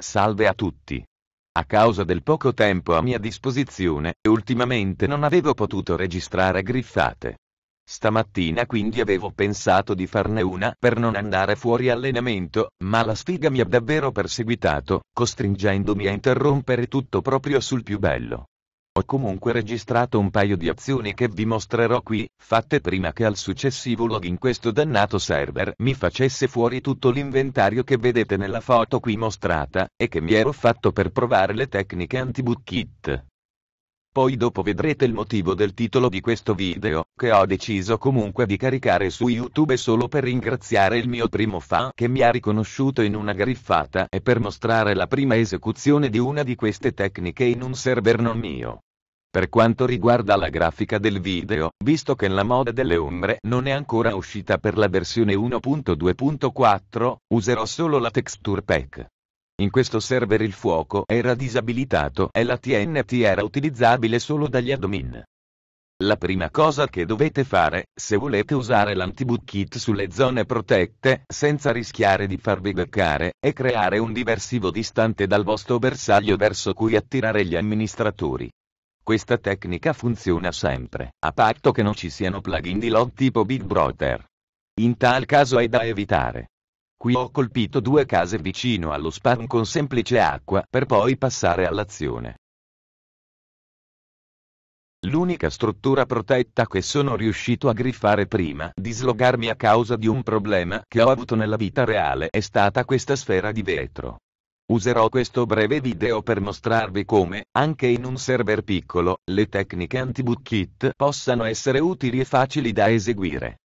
Salve a tutti. A causa del poco tempo a mia disposizione, ultimamente non avevo potuto registrare griffate. Stamattina quindi avevo pensato di farne una per non andare fuori allenamento, ma la sfiga mi ha davvero perseguitato, costringendomi a interrompere tutto proprio sul più bello. Ho comunque registrato un paio di azioni che vi mostrerò qui, fatte prima che al successivo login questo dannato server mi facesse fuori tutto l'inventario che vedete nella foto qui mostrata, e che mi ero fatto per provare le tecniche anti-boot kit. Poi dopo vedrete il motivo del titolo di questo video, che ho deciso comunque di caricare su YouTube solo per ringraziare il mio primo fan che mi ha riconosciuto in una griffata e per mostrare la prima esecuzione di una di queste tecniche in un server non mio. Per quanto riguarda la grafica del video, visto che la moda delle ombre non è ancora uscita per la versione 1.2.4, userò solo la texture pack. In questo server il fuoco era disabilitato e la TNT era utilizzabile solo dagli admin. La prima cosa che dovete fare, se volete usare l'antiboot kit sulle zone protette, senza rischiare di farvi beccare, è creare un diversivo distante dal vostro bersaglio verso cui attirare gli amministratori. Questa tecnica funziona sempre, a patto che non ci siano plugin di log tipo Big Brother. In tal caso è da evitare. Qui ho colpito due case vicino allo spam con semplice acqua per poi passare all'azione. L'unica struttura protetta che sono riuscito a griffare prima di slogarmi a causa di un problema che ho avuto nella vita reale è stata questa sfera di vetro. Userò questo breve video per mostrarvi come, anche in un server piccolo, le tecniche anti-bootkit possano essere utili e facili da eseguire.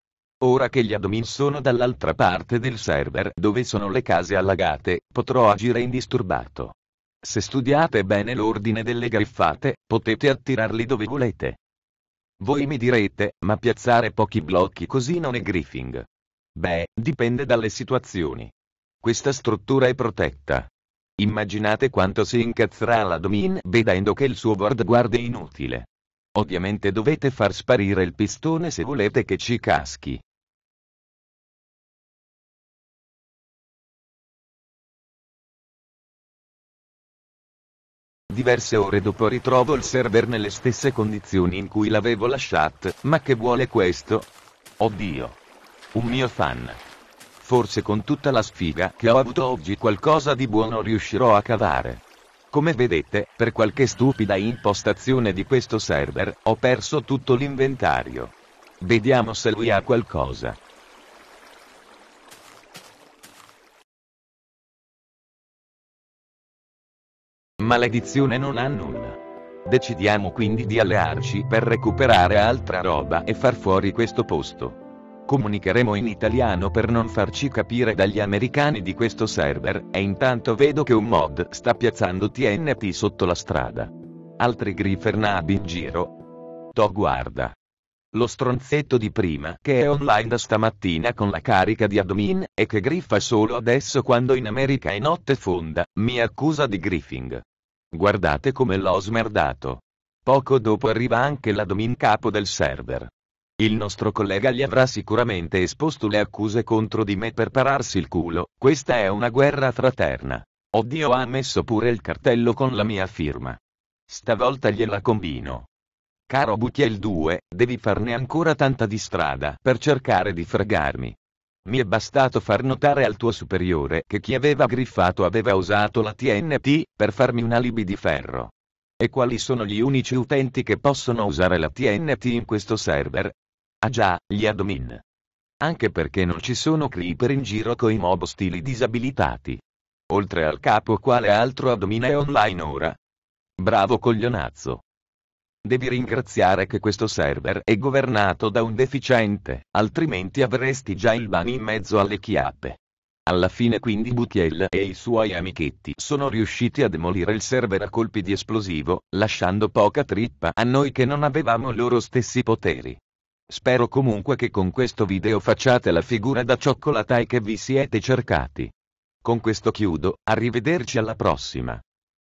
Ora che gli admin sono dall'altra parte del server dove sono le case allagate, potrò agire indisturbato. Se studiate bene l'ordine delle griffate, potete attirarli dove volete. Voi mi direte, ma piazzare pochi blocchi così non è griffing. Beh, dipende dalle situazioni. Questa struttura è protetta, Immaginate quanto si incazzerà la Domin vedendo che il suo board guarda inutile. Ovviamente dovete far sparire il pistone se volete che ci caschi. Diverse ore dopo ritrovo il server nelle stesse condizioni in cui l'avevo lasciato, ma che vuole questo? Oddio. Un mio fan. Forse con tutta la sfiga che ho avuto oggi qualcosa di buono riuscirò a cavare. Come vedete, per qualche stupida impostazione di questo server, ho perso tutto l'inventario. Vediamo se lui ha qualcosa. Maledizione non ha nulla. Decidiamo quindi di allearci per recuperare altra roba e far fuori questo posto comunicheremo in italiano per non farci capire dagli americani di questo server, e intanto vedo che un mod sta piazzando TNT sotto la strada. Altri griffernab in giro? To guarda. Lo stronzetto di prima, che è online da stamattina con la carica di admin, e che griffa solo adesso quando in America è notte fonda, mi accusa di griffing. Guardate come l'ho smerdato. Poco dopo arriva anche l'admin capo del server. Il nostro collega gli avrà sicuramente esposto le accuse contro di me per pararsi il culo, questa è una guerra fraterna. Oddio ha messo pure il cartello con la mia firma. Stavolta gliela combino. Caro Butiel 2, devi farne ancora tanta di strada per cercare di fregarmi. Mi è bastato far notare al tuo superiore che chi aveva griffato aveva usato la TNT per farmi un alibi di ferro. E quali sono gli unici utenti che possono usare la TNT in questo server? Ah già, gli admin. Anche perché non ci sono creeper in giro coi mob stili disabilitati. Oltre al capo quale altro admin è online ora? Bravo coglionazzo. Devi ringraziare che questo server è governato da un deficiente, altrimenti avresti già il ban in mezzo alle chiappe. Alla fine quindi Butiel e i suoi amichetti sono riusciti a demolire il server a colpi di esplosivo, lasciando poca trippa a noi che non avevamo loro stessi poteri. Spero comunque che con questo video facciate la figura da cioccolata e che vi siete cercati. Con questo chiudo, arrivederci alla prossima.